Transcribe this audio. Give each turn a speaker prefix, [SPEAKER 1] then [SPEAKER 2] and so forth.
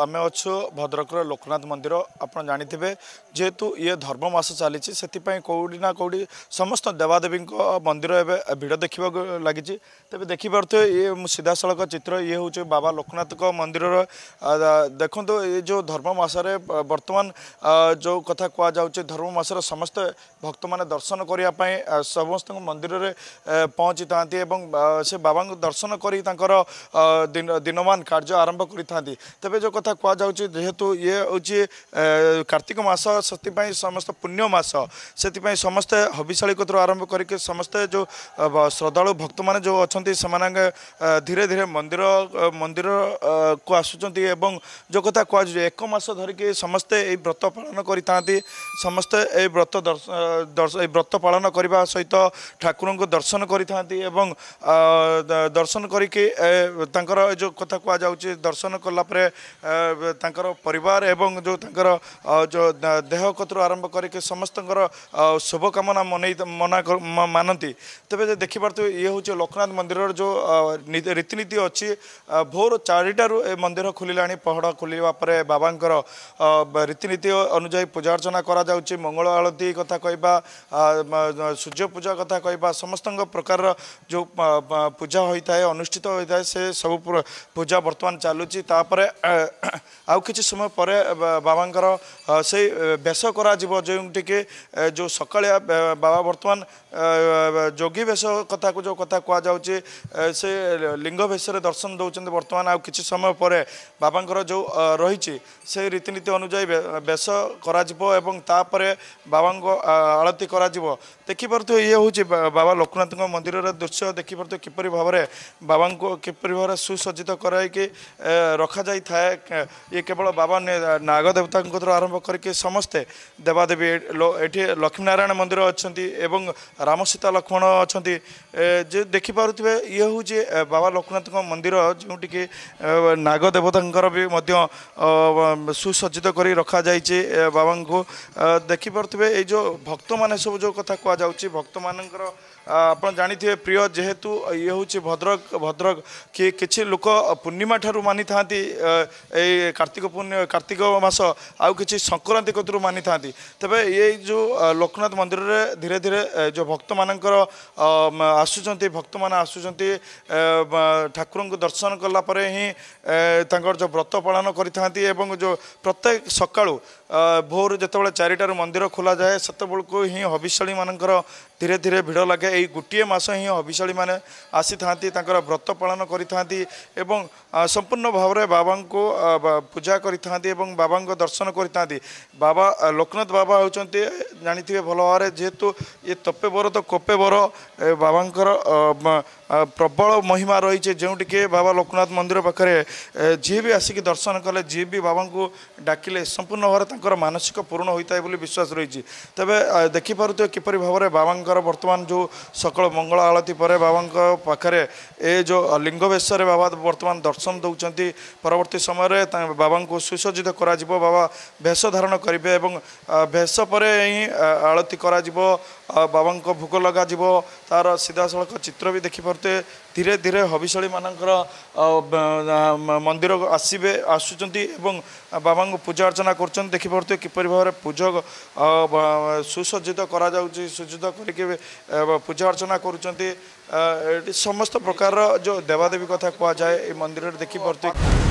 [SPEAKER 1] आम अच्छु भद्रक लोकनाथ मंदिर आप जाथे जेहेतु ये धर्म मास चली कौटी ना कौड़ी समस्त देवादेवी मंदिर एवं भिड़ देखा लगी तेज थे ये सीधा सड़क चित्र ये हूँ बाबा लोकनाथ मंदिर देखु तो ये जो धर्म मासर बर्तमान जो कथा कहुचे धर्म मासर समस्त भक्त मैंने दर्शन करने समस्त मंदिर पहुँची था से बाबा दर्शन कर दिनमान कार्य आरंभ कर तेज जो कथा କଥା କୁହାଯାଉଛି ଯେହେତୁ ଇଏ ହେଉଛି କାର୍ତ୍ତିକ ମାସ ସେଥିପାଇଁ ସମସ୍ତ ପୁଣ୍ୟ ମାସ ସେଥିପାଇଁ ସମସ୍ତେ ହବିଶାଳି କତିରୁ ଆରମ୍ଭ କରିକି ସମସ୍ତେ ଯେଉଁ ଶ୍ରଦ୍ଧାଳୁ ଭକ୍ତମାନେ ଯେଉଁ ଅଛନ୍ତି ସେମାନଙ୍କ ଧୀରେ ଧୀରେ ମନ୍ଦିର ମନ୍ଦିରକୁ ଆସୁଛନ୍ତି ଏବଂ ଯେଉଁ କଥା କୁହାଯାଉଛି ଏକ ମାସ ଧରିକି ସମସ୍ତେ ଏଇ ବ୍ରତ ପାଳନ କରିଥାନ୍ତି ସମସ୍ତେ ଏଇ ବ୍ରତ ଏଇ ବ୍ରତ ପାଳନ କରିବା ସହିତ ଠାକୁରଙ୍କୁ ଦର୍ଶନ କରିଥାନ୍ତି ଏବଂ ଦର୍ଶନ କରିକି ତାଙ୍କର ଯେଉଁ କଥା କୁହାଯାଉଛି ଦର୍ଶନ କଲା ପରେ ତାଙ୍କର ପରିବାର ଏବଂ ଯେଉଁ ତାଙ୍କର ଯେଉଁ ଦେହ କତୁରୁ ଆରମ୍ଭ କରିକି ସମସ୍ତଙ୍କର ଶୁଭକାମନା ମନେଇ ମନା ମାନନ୍ତି ତେବେ ଯଦି ଦେଖିପାରୁଥିବେ ଇଏ ହେଉଛି ଲୋକନାଥ ମନ୍ଦିରର ଯେଉଁ ରୀତିନୀତି ଅଛି ଭୋର ଚାରିଟାରୁ ଏ ମନ୍ଦିର ଖୋଲିଲାଣି ପହଡ଼ ଖୋଲିବା ପରେ ବାବାଙ୍କର ରୀତିନୀତି ଅନୁଯାୟୀ ପୂଜା ଅର୍ଚ୍ଚନା କରାଯାଉଛି ମଙ୍ଗଳ ଆଳତି କଥା କହିବା ସୂର୍ଯ୍ୟ ପୂଜା କଥା କହିବା ସମସ୍ତଙ୍କ ପ୍ରକାରର ଯେଉଁ ପୂଜା ହୋଇଥାଏ ଅନୁଷ୍ଠିତ ହୋଇଥାଏ ସେ ସବୁ ପୂଜା ବର୍ତ୍ତମାନ ଚାଲୁଛି ତାପରେ ଆଉ କିଛି ସମୟ ପରେ ବାବାଙ୍କର ସେଇ ବେଶ କରାଯିବ ଯେଉଁଠିକି ଯେଉଁ ସକାଳିଆ ବାବା ବର୍ତ୍ତମାନ ଯୋଗୀ ବେଶ କଥାକୁ ଯେଉଁ କଥା କୁହାଯାଉଛି ସେ ଲିଙ୍ଗ ବେଶରେ ଦର୍ଶନ ଦେଉଛନ୍ତି ବର୍ତ୍ତମାନ ଆଉ କିଛି ସମୟ ପରେ ବାବାଙ୍କର ଯେଉଁ ରହିଛି ସେଇ ରୀତିନୀତି ଅନୁଯାୟୀ ବେଶ କରାଯିବ ଏବଂ ତାପରେ ବାବାଙ୍କ ଆଳତି କରାଯିବ ଦେଖିପାରୁଥିବ ଇଏ ହେଉଛି ବାବା ଲୋକନାଥଙ୍କ ମନ୍ଦିରର ଦୃଶ୍ୟ ଦେଖିପାରୁଥିବ କିପରି ଭାବରେ ବାବାଙ୍କୁ କିପରି ଭାବରେ ସୁସଜ୍ଜିତ କରାଇକି ରଖାଯାଇଥାଏ ଇଏ କେବଳ ବାବା ନାଗ ଦେବତାଙ୍କଠାରୁ ଆରମ୍ଭ କରିକି ସମସ୍ତେ ଦେବାଦେବୀ ଏଠି ଲକ୍ଷ୍ମୀନାରାୟଣ ମନ୍ଦିର ଅଛନ୍ତି ଏବଂ ରାମସୀତା ଲକ୍ଷ୍ମଣ ଅଛନ୍ତି ଯେ ଦେଖିପାରୁଥିବେ ଇଏ ହେଉଛି ବାବା ଲୋକନାଥଙ୍କ ମନ୍ଦିର ଯେଉଁଠିକି ନାଗ ଦେବତାଙ୍କର ବି ମଧ୍ୟ ସୁସଜ୍ଜିତ କରି ରଖାଯାଇଛି ବାବାଙ୍କୁ ଦେଖିପାରୁଥିବେ ଏଇ ଯେଉଁ ଭକ୍ତମାନେ ସବୁ ଯେଉଁ କଥା କୁହାଯାଉଛି ଭକ୍ତମାନଙ୍କର ଆପଣ ଜାଣିଥିବେ ପ୍ରିୟ ଯେହେତୁ ଇଏ ହେଉଛି ଭଦ୍ରକ ଭଦ୍ରକ କି କିଛି ଲୋକ ପୂର୍ଣ୍ଣିମା ଠାରୁ ମାନିଥାନ୍ତି ଏ ଏଇ କାର୍ତ୍ତିକ ପୂର୍ଣ୍ଣିମା କାର୍ତ୍ତିକ ମାସ ଆଉ କିଛି ସଂକ୍ରାନ୍ତି କତିରୁ ମାନିଥାନ୍ତି ତେବେ ଏଇ ଯେଉଁ ଲୋକନାଥ ମନ୍ଦିରରେ ଧୀରେ ଧୀରେ ଯେଉଁ ଭକ୍ତମାନଙ୍କର ଆସୁଛନ୍ତି ଭକ୍ତମାନେ ଆସୁଛନ୍ତି ଠାକୁରଙ୍କୁ ଦର୍ଶନ କଲା ପରେ ହିଁ ତାଙ୍କର ଯେଉଁ ବ୍ରତ ପାଳନ କରିଥାନ୍ତି ଏବଂ ଯେଉଁ ପ୍ରତ୍ୟେକ ସକାଳୁ ଭୋରୁ ଯେତେବେଳେ ଚାରିଟାରୁ ମନ୍ଦିର ଖୋଲାଯାଏ ସେତେବେଳକୁ ହିଁ ହବିଷ୍ୟାଳୀମାନଙ୍କର ଧୀରେ ଧୀରେ ଭିଡ଼ ଲାଗେ ଏଇ ଗୋଟିଏ ମାସ ହିଁ ହବିଷ୍ୟାଳୀମାନେ ଆସିଥାନ୍ତି ତାଙ୍କର ବ୍ରତ ପାଳନ କରିଥାନ୍ତି ଏବଂ ସମ୍ପୂର୍ଣ୍ଣ ଭାବରେ ବାବାଙ୍କୁ ପୂଜା କରିଥାନ୍ତି ଏବଂ ବାବାଙ୍କ ଦର୍ଶନ କରିଥାନ୍ତି ବାବା ଲୋକନାଥ ବାବା ହେଉଛନ୍ତି ଜାଣିଥିବେ ଭଲ ଭାବରେ ଯେହେତୁ ଏ ତପେ ବର ତ କପେ ବର ବାବାଙ୍କର ପ୍ରବଳ ମହିମା ରହିଛି ଯେଉଁଠିକି ବାବା ଲୋକନାଥ ମନ୍ଦିର ପାଖରେ ଯିଏ ବି ଆସିକି ଦର୍ଶନ କଲେ ଯିଏ ବି ବାବାଙ୍କୁ ଡାକିଲେ ସମ୍ପୂର୍ଣ୍ଣ ଭାବରେ ତାଙ୍କର ମାନସିକ ପୂରଣ ହୋଇଥାଏ ବୋଲି ବିଶ୍ୱାସ ରହିଛି ତେବେ ଦେଖିପାରୁଥିବେ କିପରି ଭାବରେ ବାବାଙ୍କର ବର୍ତ୍ତମାନ ଯେଉଁ ସକାଳ ମଙ୍ଗଳ ଆଳତୀ ପରେ ବାବାଙ୍କ ପାଖରେ ଏ ଯେଉଁ ଲିଙ୍ଗବେଶ୍ୱରରେ ବାବା ବର୍ତ୍ତମାନ ଦର୍ଶନ ଦେଉଛନ୍ତି ପରବର୍ତ୍ତୀ ସମୟରେ ପରେ ବାବାଙ୍କୁ ସୁସଜ୍ଜିତ କରାଯିବ ବାବା ଭେଷ ଧାରଣ କରିବେ ଏବଂ ଭେଷ ପରେ ହିଁ ଆଳତି କରାଯିବ ବାବାଙ୍କ ଭୋଗ ଲଗାଯିବ ତା'ର ସିଧାସଳଖ ଚିତ୍ର ବି ଦେଖିପାରୁଥିବେ ଧୀରେ ଧୀରେ ହବିଷଳିମାନଙ୍କର ମନ୍ଦିର ଆସିବେ ଆସୁଛନ୍ତି ଏବଂ ବାବାଙ୍କୁ ପୂଜା ଅର୍ଚ୍ଚନା କରୁଛନ୍ତି ଦେଖିପାରୁଥିବେ କିପରି ଭାବରେ ପୂଜ ସୁସଜ୍ଜିତ କରାଯାଉଛି ସୁସଜ୍ଜିତ କରିକି ପୂଜା ଅର୍ଚ୍ଚନା କରୁଛନ୍ତି ଏଠି ସମସ୍ତ ପ୍ରକାରର ଯେଉଁ ଦେବାଦେବୀ କଥା କୁହାଯାଏ ଏଇ ମନ୍ଦିରରେ ଦେଖିପାରୁଥିବେ